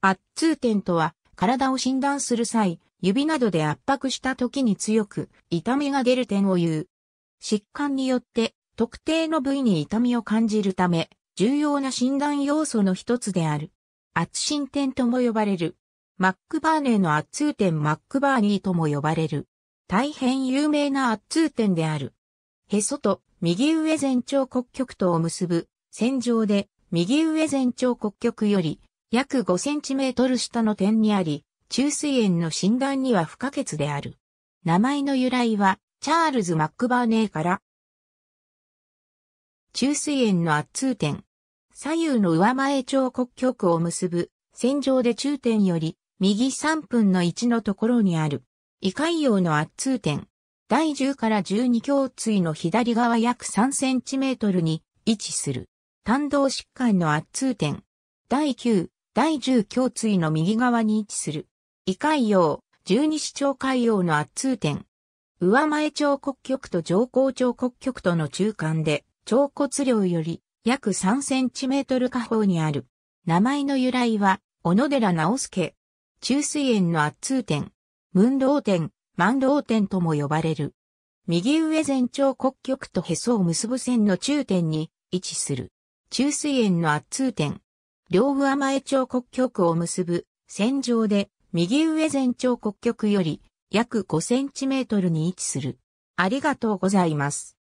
圧痛点とは、体を診断する際、指などで圧迫した時に強く痛みが出る点を言う。疾患によって特定の部位に痛みを感じるため、重要な診断要素の一つである。圧心点とも呼ばれる。マックバーネーの圧痛点マックバーニーとも呼ばれる。大変有名な圧痛点である。へそと右上前兆骨棘とを結ぶ線上で右上前兆骨棘より約5センチメートル下の点にあり、虫垂炎の診断には不可欠である。名前の由来は、チャールズ・マックバーネーから、虫垂炎の圧痛点、左右の上前腸骨局を結ぶ、線上で中点より、右3分の1のところにある、胃潰瘍の圧痛点、第10から12胸椎の左側約3センチメートルに位置する。単動疾患の圧痛点。第9、第10胸椎の右側に位置する。胃潰瘍、十二指腸海瘍の圧痛点。上前腸骨極と上甲腸骨極との中間で、腸骨量より約3センチメートル下方にある。名前の由来は、小野寺直介。中水炎の圧痛点、文道点、万道点とも呼ばれる。右上前腸骨極とへそを結ぶ線の中点に位置する。中水炎の圧痛点、両上前町国局を結ぶ線上で右上前町国局より約5センチメートルに位置する。ありがとうございます。